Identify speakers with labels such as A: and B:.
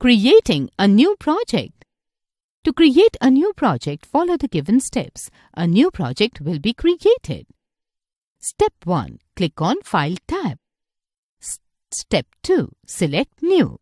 A: Creating a new project. To create a new project, follow the given steps. A new project will be created. Step 1. Click on File tab. S step 2. Select New.